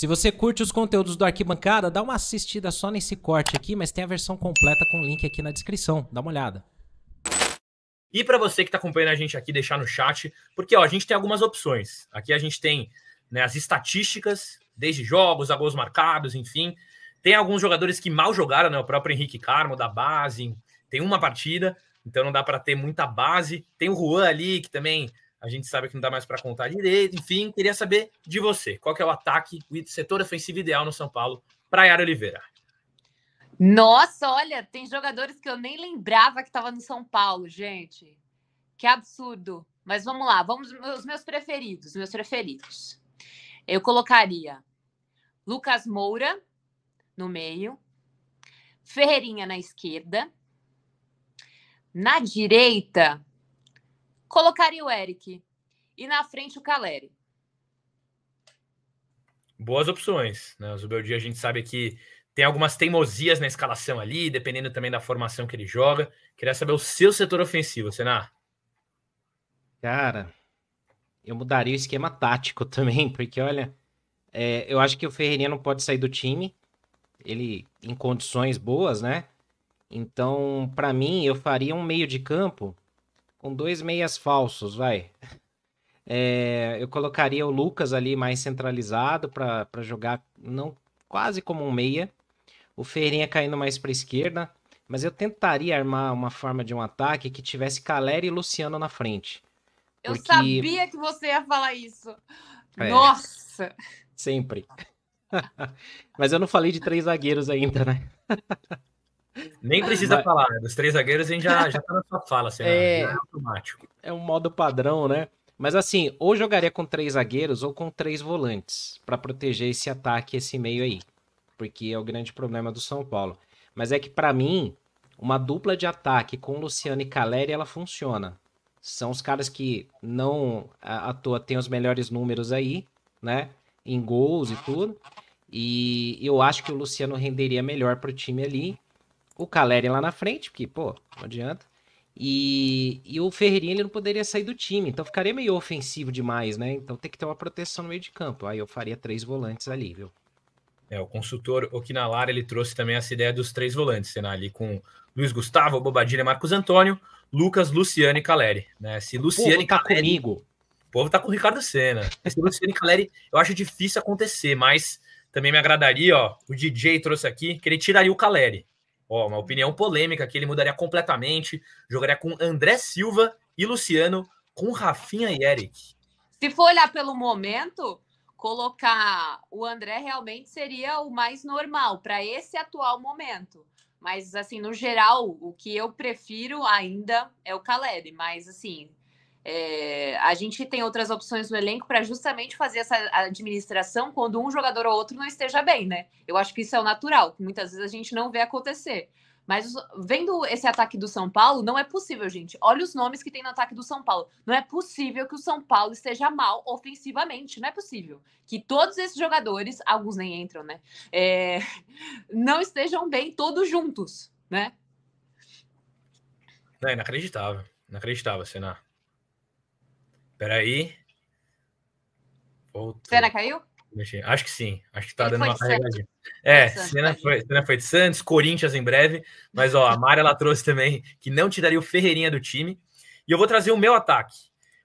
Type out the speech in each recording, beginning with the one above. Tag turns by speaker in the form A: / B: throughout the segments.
A: Se você curte os conteúdos do Arquibancada, dá uma assistida só nesse corte aqui, mas tem a versão completa com o link aqui na descrição. Dá uma olhada.
B: E para você que está acompanhando a gente aqui, deixar no chat, porque ó, a gente tem algumas opções. Aqui a gente tem né, as estatísticas, desde jogos a gols marcados, enfim. Tem alguns jogadores que mal jogaram, né? O próprio Henrique Carmo, da base, tem uma partida, então não dá para ter muita base. Tem o Juan ali, que também a gente sabe que não dá mais para contar direito. Enfim, queria saber de você. Qual é o ataque, o setor ofensivo ideal no São Paulo para Yara Oliveira?
C: Nossa, olha, tem jogadores que eu nem lembrava que estava no São Paulo, gente. Que absurdo. Mas vamos lá, vamos os meus preferidos, meus preferidos. Eu colocaria Lucas Moura no meio, Ferreirinha na esquerda, na direita, colocaria o Eric e na frente o Caleri.
B: Boas opções, né? O Zubeldia a gente sabe que tem algumas teimosias na escalação ali, dependendo também da formação que ele joga. Queria saber o seu setor ofensivo, Sená.
A: Cara, eu mudaria o esquema tático também, porque olha, é, eu acho que o Ferreirinha não pode sair do time. Ele em condições boas, né? Então, para mim, eu faria um meio de campo com dois meias falsos, vai. É, eu colocaria o Lucas ali mais centralizado para jogar não quase como um meia. O Ferreira caindo mais para esquerda. Mas eu tentaria armar uma forma de um ataque que tivesse Caleri e Luciano na frente.
C: Eu porque... sabia que você ia falar isso. É, Nossa!
A: Sempre. mas eu não falei de três zagueiros ainda, né? Nem precisa Mas...
B: falar, Dos três zagueiros a gente já, já tá na sua fala, assim, é... é
A: automático. É um modo padrão, né? Mas assim, ou jogaria com três zagueiros ou com três volantes para proteger esse ataque, esse meio aí, porque é o grande problema do São Paulo. Mas é que para mim, uma dupla de ataque com Luciano e Caleri, ela funciona. São os caras que não à toa têm os melhores números aí, né? Em gols e tudo. E eu acho que o Luciano renderia melhor pro time ali o Caleri lá na frente, porque, pô, não adianta. E, e o Ferreirinha ele não poderia sair do time, então ficaria meio ofensivo demais, né? Então tem que ter uma proteção no meio de campo. Aí eu faria três volantes ali, viu?
B: É, o consultor Okinalara ele trouxe também essa ideia dos três volantes, né? ali com Luiz Gustavo, Bobadilha, Marcos Antônio, Lucas, Luciano e Caleri, né? Se Luciano o povo tá Caleri, comigo. O povo tá com o Ricardo Senna. Se Luciano e Caleri, eu acho difícil acontecer, mas também me agradaria, ó. O DJ trouxe aqui que ele tiraria o Caleri. Ó, uma opinião polêmica que ele mudaria completamente. Jogaria com André Silva e Luciano, com Rafinha e Eric.
C: Se for olhar pelo momento, colocar o André realmente seria o mais normal para esse atual momento. Mas, assim, no geral, o que eu prefiro ainda é o Caleb. Mas, assim, é, a gente tem outras opções no elenco para justamente fazer essa administração quando um jogador ou outro não esteja bem, né? Eu acho que isso é o natural, que muitas vezes a gente não vê acontecer. Mas vendo esse ataque do São Paulo, não é possível, gente. Olha os nomes que tem no ataque do São Paulo. Não é possível que o São Paulo esteja mal ofensivamente. Não é possível. Que todos esses jogadores, alguns nem entram, né? É, não estejam bem todos juntos, né?
B: É inacreditável. Inacreditável, Senar. Peraí. aí. Cena caiu? Acho que sim. Acho que tá Ele dando uma carregadinha.
C: É, cena
B: foi, cena foi de Santos, Corinthians em breve. Mas, ó, a Mara ela trouxe também que não tiraria o Ferreirinha do time. E eu vou trazer o meu ataque.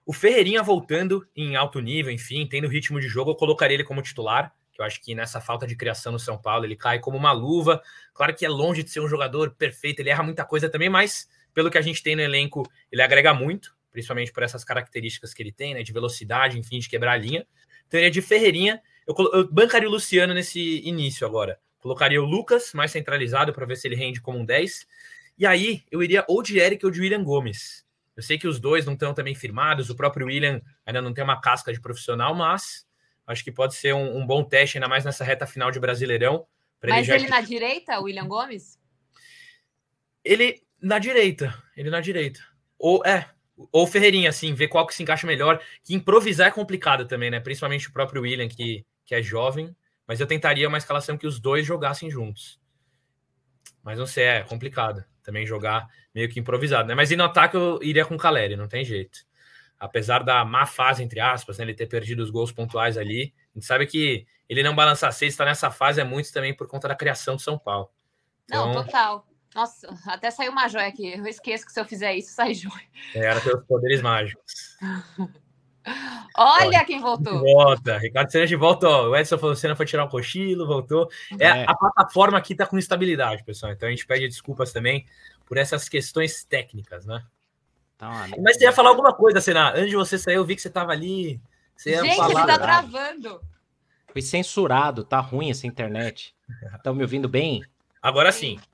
B: O Ferreirinha voltando em alto nível, enfim, tendo ritmo de jogo, eu colocaria ele como titular. Que eu acho que nessa falta de criação no São Paulo, ele cai como uma luva. Claro que é longe de ser um jogador perfeito, ele erra muita coisa também, mas pelo que a gente tem no elenco, ele agrega muito principalmente por essas características que ele tem, né, de velocidade, enfim, de quebrar a linha. Então é de Ferreirinha. Eu, eu bancaria o Luciano nesse início agora. Colocaria o Lucas mais centralizado para ver se ele rende como um 10. E aí eu iria ou de Eric ou de William Gomes. Eu sei que os dois não estão também firmados, o próprio William ainda não tem uma casca de profissional, mas acho que pode ser um, um bom teste, ainda mais nessa reta final de Brasileirão. Mas ele, ele na
C: direita, William Gomes?
B: Ele na direita, ele na direita. Ou é, ou Ferreirinha, assim, ver qual que se encaixa melhor. Que improvisar é complicado também, né? Principalmente o próprio William, que, que é jovem. Mas eu tentaria uma escalação que os dois jogassem juntos. Mas não sei, é complicado também jogar meio que improvisado, né? Mas e no ataque eu iria com o Caleri, não tem jeito. Apesar da má fase, entre aspas, né? Ele ter perdido os gols pontuais ali. A gente sabe que ele não balançar a está nessa fase é muito também por conta da criação do São Paulo.
C: Então, não, total. Nossa, até saiu uma joia aqui. Eu esqueço que se eu fizer isso, sai joia.
B: É, era pelos poderes mágicos.
C: Olha, Olha quem voltou.
B: Volta, Ricardo Senna de volta. O Edson falou: Senna foi tirar um cochilo, voltou. É, é, A plataforma aqui tá com instabilidade, pessoal. Então a gente pede desculpas também por essas questões técnicas, né? Então. Mas você ia né? falar alguma coisa, Senna.
A: Antes de você sair, eu vi que você estava ali. Você ia gente, falar... ele tá
C: travando.
A: Fui censurado, tá ruim essa internet. Estão me ouvindo bem?
B: Agora sim. sim.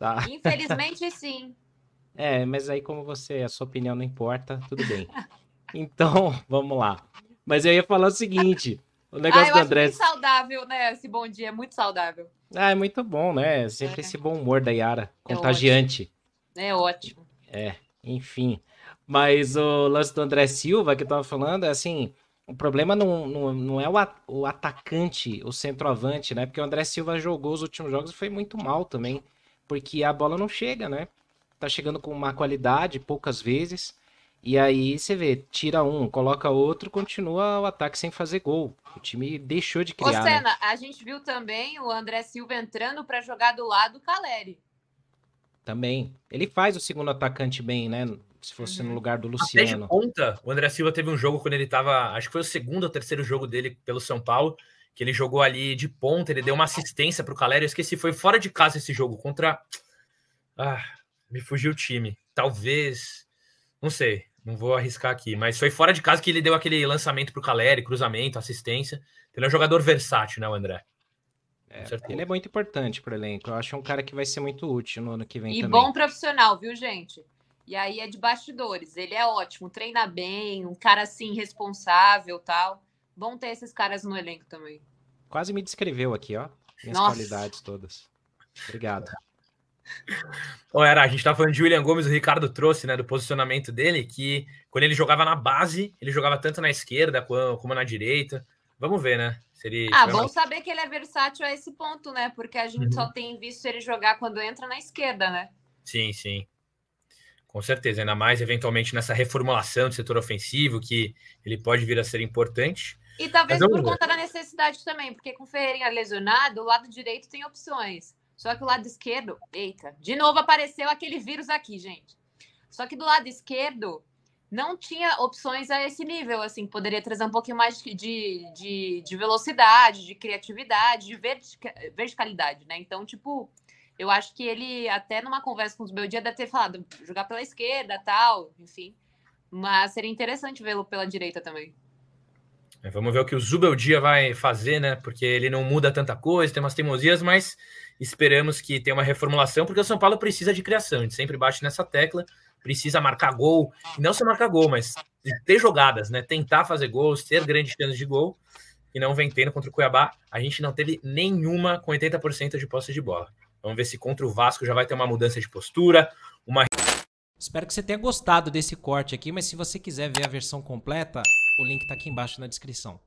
A: Tá.
C: Infelizmente, sim.
A: É, mas aí como você, a sua opinião não importa, tudo bem. Então, vamos lá. Mas eu ia falar o seguinte, o ah, negócio ah, eu do André... é muito
C: saudável, né, esse bom dia, é muito saudável.
A: Ah, é muito bom, né? Sempre é. esse bom humor da Yara, é contagiante.
C: Ótimo. É ótimo.
A: É, enfim. Mas o lance do André Silva que eu tava falando, é assim, o problema não, não, não é o, at o atacante, o centroavante, né? Porque o André Silva jogou os últimos jogos e foi muito mal também porque a bola não chega, né? Tá chegando com má qualidade, poucas vezes. E aí você vê, tira um, coloca outro, continua o ataque sem fazer gol. O time deixou de criar. Ô, né? Senna,
C: né? a gente viu também o André Silva entrando para jogar do lado do Caleri.
A: Também. Ele faz o segundo atacante bem, né? Se fosse no uhum. lugar do Luciano. Até de conta,
B: o André Silva teve um jogo quando ele tava. Acho que foi o segundo ou terceiro jogo dele pelo São Paulo que ele jogou ali de ponta, ele deu uma assistência para o Caleri. Eu esqueci, foi fora de casa esse jogo contra. Ah, me fugiu o time. Talvez. Não sei, não vou arriscar aqui, mas foi fora de casa que ele deu aquele lançamento para o Caleri, cruzamento, assistência. Ele é um jogador versátil,
A: né, o André? É, ele é muito importante para o elenco. Eu acho um cara que vai ser muito útil no ano
C: que vem e também. E bom profissional, viu, gente? E aí é de bastidores. Ele é ótimo, treina bem, um cara assim responsável, tal. Bom ter esses caras no elenco também.
A: Quase me descreveu aqui, ó. Minhas Nossa. qualidades todas. Obrigado.
B: Bom, era, a gente estava tá falando de William Gomes, o Ricardo trouxe, né, do posicionamento dele, que quando ele jogava na base, ele jogava tanto na esquerda como na direita. Vamos ver, né? Ele... Ah, bom
C: saber que ele é versátil a esse ponto, né? Porque a gente uhum. só tem visto ele jogar quando entra na esquerda, né?
B: Sim, sim. Com certeza, ainda mais eventualmente nessa reformulação do setor ofensivo, que ele pode vir a ser importante.
C: E talvez é por conta da necessidade também, porque com o Ferreirinha lesionado, o lado direito tem opções. Só que o lado esquerdo, eita, de novo apareceu aquele vírus aqui, gente. Só que do lado esquerdo não tinha opções a esse nível, assim, poderia trazer um pouquinho mais de, de, de velocidade, de criatividade, de vertica, verticalidade, né? Então, tipo, eu acho que ele, até numa conversa com os Beldia, deve ter falado jogar pela esquerda, tal, enfim. Mas seria interessante vê-lo pela direita também.
B: É, vamos ver o que o Zubel Dia vai fazer, né? Porque ele não muda tanta coisa, tem umas teimosias, mas esperamos que tenha uma reformulação, porque o São Paulo precisa de criação. A gente sempre bate nessa tecla, precisa marcar gol, não só marcar gol, mas ter jogadas, né? Tentar fazer gols, ter grandes chances de gol, e não vem tendo contra o Cuiabá. A gente não teve nenhuma com 80% de posse de bola. Vamos ver se contra o Vasco já vai ter uma mudança
A: de postura, uma. Espero que você tenha gostado desse corte aqui, mas se você quiser ver a versão completa o link tá aqui embaixo na descrição.